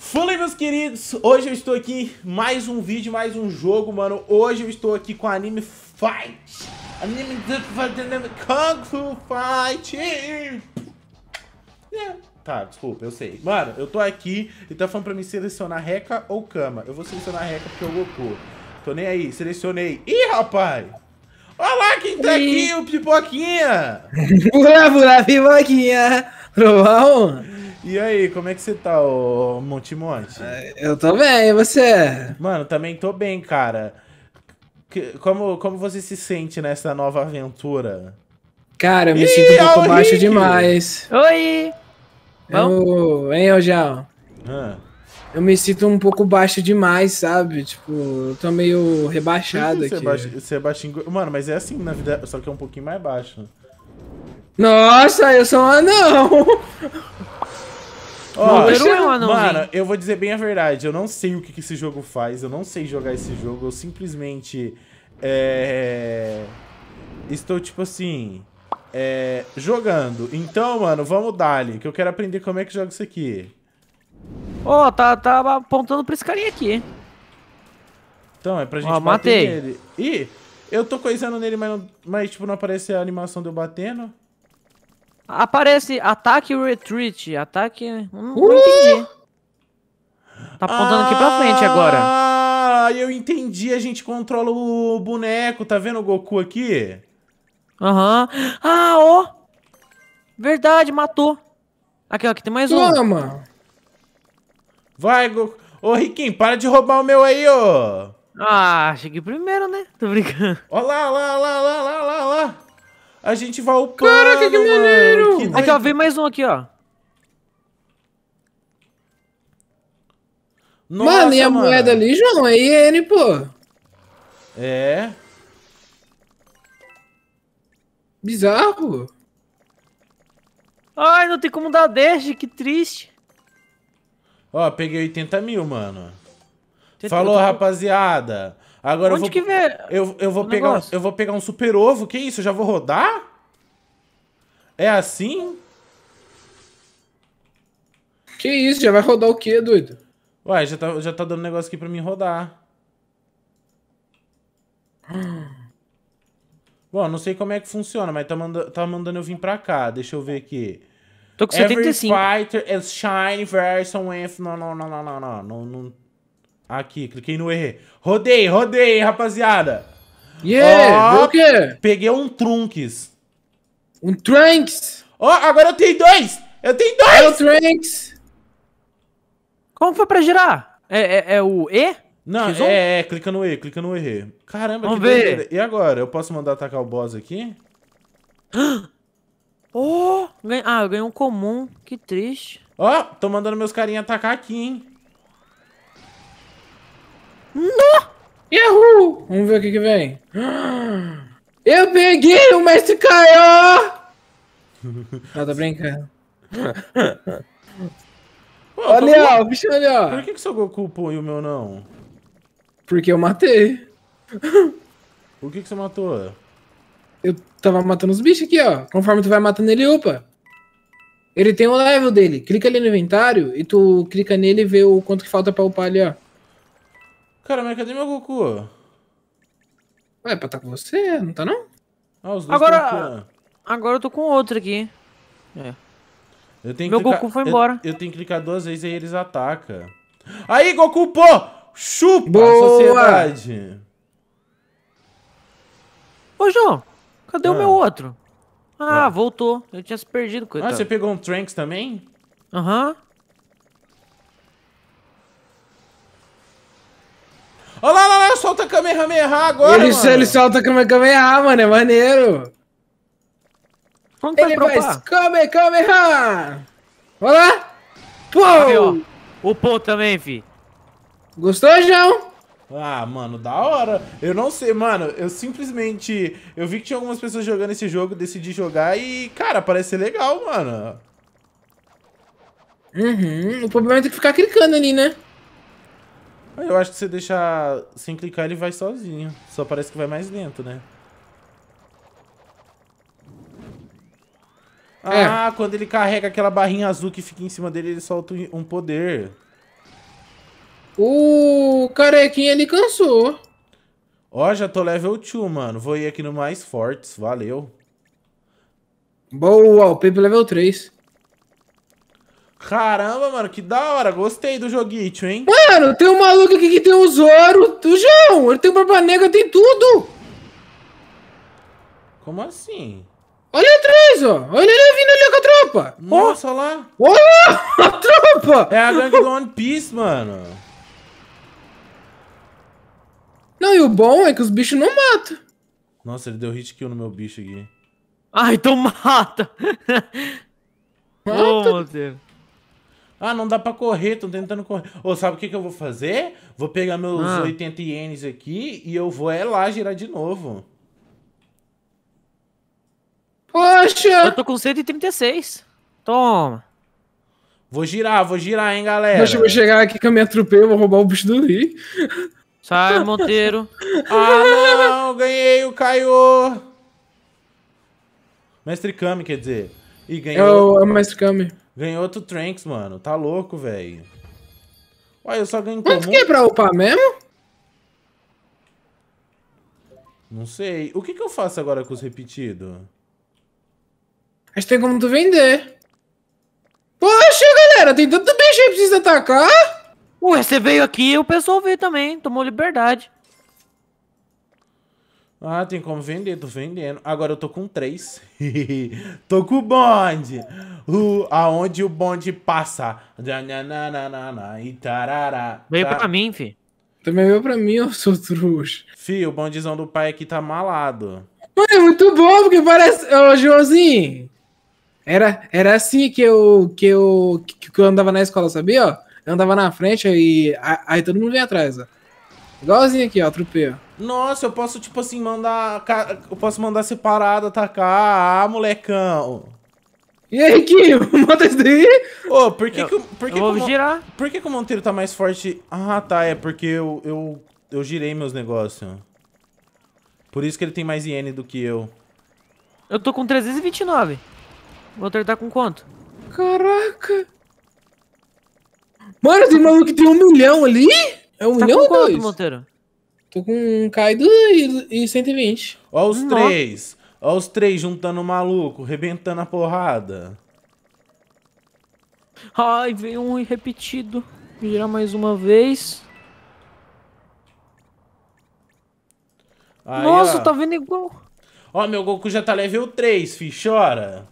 Fala meus queridos! Hoje eu estou aqui, mais um vídeo, mais um jogo, mano. Hoje eu estou aqui com Anime Fight! Anime Kung Fu Fight! É. Tá, desculpa, eu sei. Mano, eu tô aqui e tá falando pra mim selecionar Reca ou Cama. Eu vou selecionar Reca porque eu é Goku. Tô nem aí, selecionei. Ih, rapaz! Olha lá quem tá aqui, o Pipoquinha! Pula, pula, Pipoquinha! Trovão! E aí, como é que você tá, ô Monte Monte? Ah, eu tô bem, e você? Mano, também tô bem, cara. Como, como você se sente nessa nova aventura? Cara, eu me Ih, sinto um pouco baixo demais. Oi! Eu, hein, Eljão? Ah. Eu me sinto um pouco baixo demais, sabe? Tipo, eu tô meio rebaixado é aqui. Você baixo, você é baixinho. Mano, mas é assim na vida, só que é um pouquinho mais baixo. Nossa, eu sou um anão! Número um Mano, eu vou dizer bem a verdade. Eu não sei o que, que esse jogo faz. Eu não sei jogar esse jogo. Eu simplesmente... É... Estou, tipo assim... É... Jogando. Então, mano, vamos dali. Que eu quero aprender como é que joga isso aqui. Ó, oh, tá, tá apontando pra esse carinha aqui. Então, é pra gente Ó, oh, matei. nele. Ih, eu tô coisando nele, mas, não, mas tipo, não aparece a animação de eu batendo. Aparece ataque e retreat. Ataque. Não, não entendi. Tá apontando ah, aqui pra frente agora. Ah, eu entendi. A gente controla o boneco. Tá vendo o Goku aqui? Aham. Uhum. Ah, ó. Oh. Verdade, matou. Aqui, ó. Aqui tem mais Toma. um. Toma. Vai, Goku. Ô, Riquinho, para de roubar o meu aí, ô. Ah, cheguei primeiro, né? Tô brincando. Ó lá, lá, lá, lá, lá, lá, lá. A gente vai upando, Caraca, que maneiro! Que aqui, ó, vem mais um aqui, ó. Nossa, mano, e a mano. moeda ali, João, é iene, pô. É. Bizarro. Ai, não tem como dar 10, que triste. Ó, peguei 80 mil, mano. Falou, rapaziada. Agora Onde eu vou, que vê? Eu, eu, vou pegar, eu vou pegar um super ovo. Que isso? Eu já vou rodar? É assim? Que isso? Já vai rodar o quê, doido? Ué, já tá, já tá dando negócio aqui pra mim rodar. Bom, não sei como é que funciona, mas tá, manda, tá mandando eu vir pra cá. Deixa eu ver aqui. Tô com 75. Every fighter is shiny version with... Não, não, não, não, não, não. não, não Aqui, cliquei no errei. Rodei, rodei, rapaziada. Yeah, oh, o quê? Peguei um Trunks. Um Trunks? Ó, oh, agora eu tenho dois! Eu tenho dois! É o Trunks! Como foi pra girar? É, é, é o E? Não, X1? é, é, clica no E, clica no E. Caramba, Vamos que ver. E agora? Eu posso mandar atacar o boss aqui? Oh! Ah, eu ganhei um comum. Que triste. Ó, oh, tô mandando meus carinhas atacar aqui, hein? No! Errou! Vamos ver o que que vem. Eu peguei o Mestre Kaiô! Ela tá brincando. Pô, olha, ó, tá o bicho ali, ó. Por que, que seu Goku põe o meu não? Porque eu matei. Por que, que você matou? Eu tava matando os bichos aqui, ó. Conforme tu vai matando ele, upa. Ele tem o level dele. Clica ali no inventário e tu clica nele e vê o quanto que falta pra upar ali, ó. Cara, mas cadê meu Goku? Ué, pra tá com você, não tá não? Ah, os dois Agora... Agora eu tô com outro aqui. É. Eu tenho meu clicar... Goku foi embora. Eu, eu, tenho que clicar duas vezes e eles atacam. Aí, Goku, pô! Chupa Boa! a sociedade! Ô, João, cadê ah. o meu ah. outro? Ah, ah, voltou. Eu tinha se perdido, ah, coitado. Ah, você pegou um Trunks também? Aham. Uhum. Olha lá, olha lá, solta a Kamehameha agora, ele, mano. Ele solta a Kamehameha, mano, é maneiro. Como ele faz Kamehameha! Olha lá! Pô! Aí, ó. também, fi. Gostou, João? Ah, mano, da hora. Eu não sei, mano, eu simplesmente... Eu vi que tinha algumas pessoas jogando esse jogo, decidi jogar e, cara, parece ser legal, mano. Uhum, o problema é ter que ficar clicando ali, né? Eu acho que você deixar sem clicar, ele vai sozinho. Só parece que vai mais lento, né? É. Ah, quando ele carrega aquela barrinha azul que fica em cima dele, ele solta um poder. O carequinha, ele cansou. Ó, já tô level 2, mano. Vou ir aqui no mais fortes. Valeu. Boa, o Pepe level 3. Caramba, mano, que da hora. Gostei do joguinho hein? Mano, tem um maluco aqui que tem o Zoro. O João, ele tem barba negra, tem tudo. Como assim? Olha atrás, ó. Olha ele vindo ali com a tropa. Nossa, oh. lá. Olha a tropa. É a gangue do One Piece, mano. Não, e o bom é que os bichos não matam. Nossa, ele deu hit kill no meu bicho aqui. Ai, então mata. mata. Oh, meu Deus. Ah, não dá pra correr, tô tentando correr. Ou sabe o que, que eu vou fazer? Vou pegar meus ah. 80 ienes aqui e eu vou é lá girar de novo. Poxa! Eu tô com 136. Toma. Vou girar, vou girar, hein, galera. Deixa eu chegar aqui eu me atropei, eu vou roubar o bicho do Lee. Sai, Monteiro. ah, não, ganhei o Caio. Mestre Kami, quer dizer. E ganhou. É o, é o Mestre Kami. Ganhou outro Tranks, mano. Tá louco, velho. Uai, eu só ganho Mas comum. Mas que é pra upar mesmo? Não sei. O que, que eu faço agora com os repetidos? Acho que tem como tu vender. Poxa, galera, tem tanto bicho aí pra precisa atacar. Ué, você veio aqui e o pessoal veio também. Tomou liberdade. Ah, tem como vender, tô vendendo. Agora eu tô com três. tô com o bonde. Uh, aonde o bonde passa. E tarará. Veio tá. pra mim, fi. Também veio pra mim, eu sou trouxa. Fi, o bondezão do pai aqui tá malado. Mano, é muito bom, porque parece... Ô, Joãozinho. Era, era assim que eu, que, eu, que eu andava na escola, sabia? Eu andava na frente e aí, aí todo mundo vem atrás, ó. Igualzinho aqui, ó, tropeio. Nossa, eu posso, tipo assim, mandar... Eu posso mandar separado atacar. Ah, molecão. E aí, Riquinho? Manda isso daí? Ô, por que, eu, que, por que, eu que, girar. Por que, que o Monteiro tá mais forte? Ah, tá. É porque eu, eu, eu girei meus negócios. Por isso que ele tem mais iene do que eu. Eu tô com 329. O Monteiro tá com quanto? Caraca. Mano, tem maluco que tem um milhão ali? É um tá milhão com ou quanto, dois? Monteiro? Tô com um caído e, e 120. Ó os Nossa. três. Ó os três juntando o maluco, rebentando a porrada. Ai, veio um repetido. Vou girar mais uma vez. Aí, Nossa, ó. tá vendo igual. Ó, meu Goku já tá level 3, fi. Chora.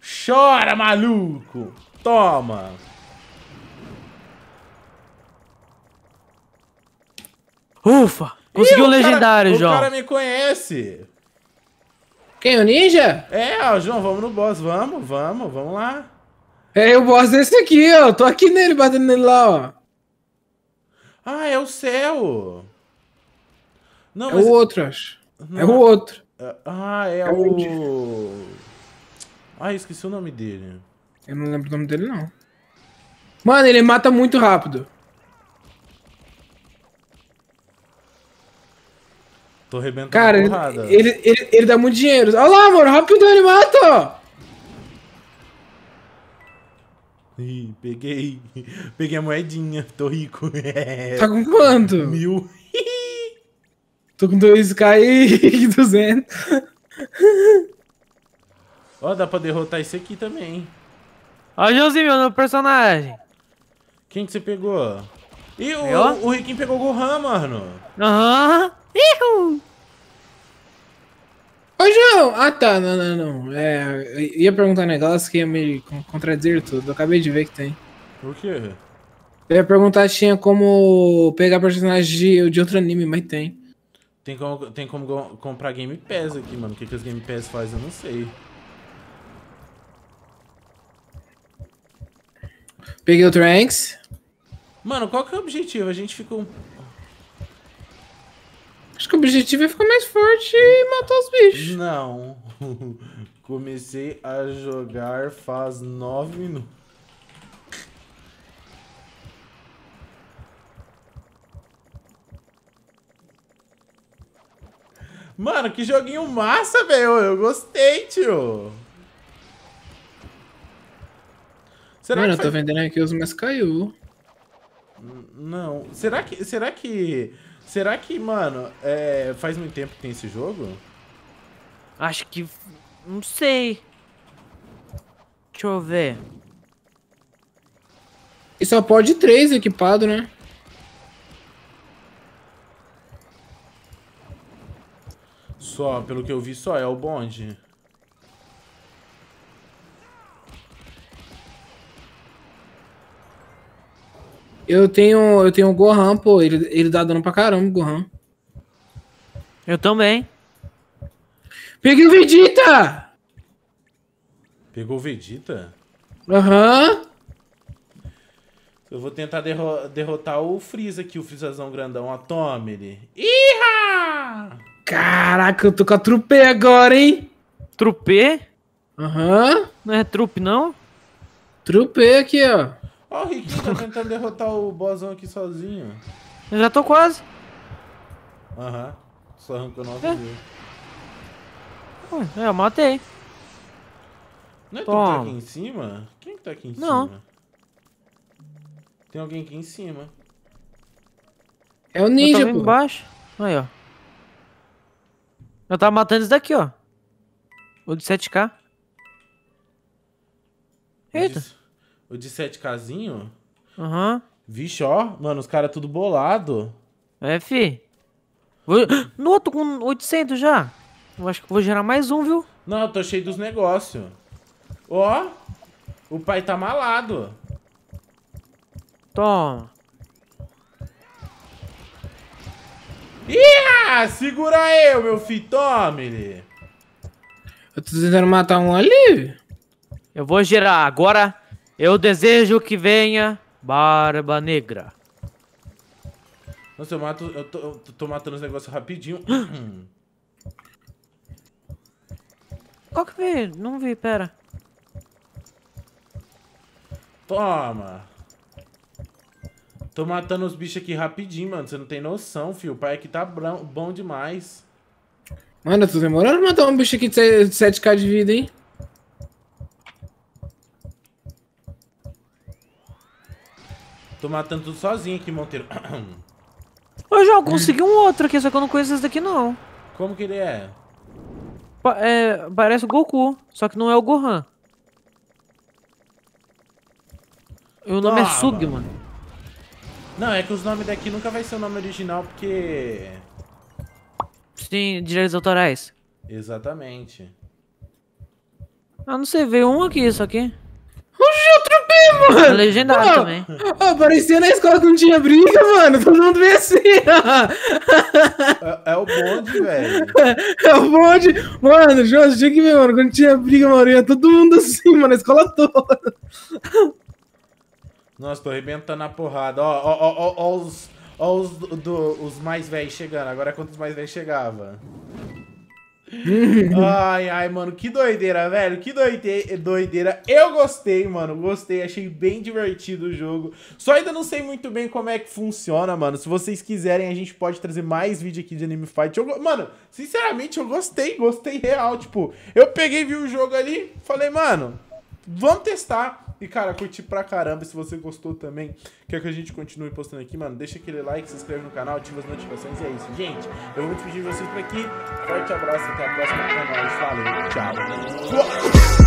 Chora, maluco. Toma. Ufa! Conseguiu um legendário, cara, João. O cara me conhece. Quem, o Ninja? É, ó, João, vamos no boss, vamos, vamos, vamos lá. É o boss desse aqui, ó. Tô aqui nele, batendo nele lá, ó. Ah, é o céu. Não, é mas... o outro, acho. É o outro. É, ah, é, é o... o... Ah, esqueci o nome dele. Eu não lembro o nome dele, não. Mano, ele mata muito rápido. Tô arrebentando Cara, ele, ele, ele, ele, dá muito dinheiro. Olha lá, mano, rápido que o Dani mata! Ih, peguei. Peguei a moedinha, tô rico. Tá com quanto? Mil. tô com 2k e 200. Ó, dá pra derrotar esse aqui também. Ó, o Joãozinho, meu novo personagem. Quem que você pegou? Ih, o, o, o Riquinho pegou o Gohan, mano. Aham. Uhum. Ihu! Ô, João! Ah, tá, não, não, não. É, ia perguntar um negócio que ia me contradizer tudo. Eu acabei de ver que tem. Por quê? Eu ia perguntar se tinha como pegar personagem de, de outro anime, mas tem. Tem como, tem como comprar Game Pass aqui, mano. O que, que os Game Pass fazem, eu não sei. Peguei o Tranks. Mano, qual que é o objetivo? A gente ficou Acho que o objetivo é ficar mais forte e matar os bichos. Não. Comecei a jogar faz nove minutos. Mano, que joguinho massa, velho. Eu gostei, tio. Será Mano, eu tô vendendo aqui os, mas caiu. Não. Será que, será que Será que, mano, é, faz muito tempo que tem esse jogo? Acho que... Não sei. Deixa eu ver. E só pode três equipado, né? Só, pelo que eu vi, só é o bonde. Eu tenho, eu tenho o Gohan, pô. Ele, ele dá dano pra caramba, Gohan. Eu também. Peguei o Vegeta! Pegou o Vegeta? Aham. Uhum. Eu vou tentar derro derrotar o Freeza aqui, o Freezazão grandão. Ó, toma ele. Iha! Caraca, eu tô com a trupe agora, hein? Trupe? Aham. Uhum. Não é trupe, não? Trupe aqui, ó. Ó, o Riquinho tá tentando derrotar o bossão aqui sozinho. Eu já tô quase. Aham. Uhum. Só arrancou 9 é. mil. É, eu matei. Não é Toma. tu que tá aqui em cima? Quem que tá aqui em Não. cima? Tem alguém aqui em cima. É o ninja, eu pô. embaixo. Aí, ó. Eu tava matando esse daqui, ó. O de 7k. É Eita. Isso. O de 7Kzinho? Aham. Uhum. Vixe, ó. Mano, os caras tudo bolado. É, fi. Vou... No, tô com 800 já. Eu acho que vou gerar mais um, viu? Não, eu tô cheio dos negócios. Ó. O pai tá malado. Toma. Ia! Ah, segura eu, meu filho. Tome-lhe. Eu tô tentando matar um ali. Eu vou gerar agora eu desejo que venha Barba Negra. Nossa, eu mato. Eu tô, eu tô matando os negócios rapidinho. Qual que veio? Não vi, pera. Toma. Tô matando os bichos aqui rapidinho, mano. Você não tem noção, fio. O pai aqui tá bom demais. Mano, eu tô demorando pra matar um bicho aqui de 7k de vida, hein? Tô matando tudo sozinho aqui, Monteiro. Ô, João, consegui um outro aqui, só que eu não conheço esse daqui, não. Como que ele é? Pa é parece o Goku, só que não é o Gohan. E o nome é Toma. é Sugma. Não, é que os nomes daqui nunca vai ser o nome original, porque... Sim, direitos autorais. Exatamente. Ah, não sei, veio um aqui, só aqui mano. legendário oh, também. Oh, parecia na escola que não tinha briga, mano. Todo mundo veio assim. É, é, o bonde, velho. É o bonde. Mano, João, tinha que ver, mano. Quando tinha briga, mano, ia todo mundo assim, mano, a escola toda. Nossa, tô arrebentando a porrada. Ó, ó, ó, ó, os, ó os, do, os mais velhos chegando. Agora é quantos mais velhos chegava ai, ai, mano, que doideira, velho. Que doideira. Eu gostei, mano. Gostei, achei bem divertido o jogo. Só ainda não sei muito bem como é que funciona, mano. Se vocês quiserem, a gente pode trazer mais vídeo aqui de Anime Fight. Eu, mano, sinceramente, eu gostei, gostei real. Tipo, eu peguei, vi o jogo ali, falei, mano, vamos testar. E, cara, curti pra caramba. Se você gostou também, quer que a gente continue postando aqui, mano, deixa aquele like, se inscreve no canal, ativa as notificações e é isso. Gente, eu vou despedir vocês por aqui. Forte abraço, até a próxima. É nóis, valeu, tchau.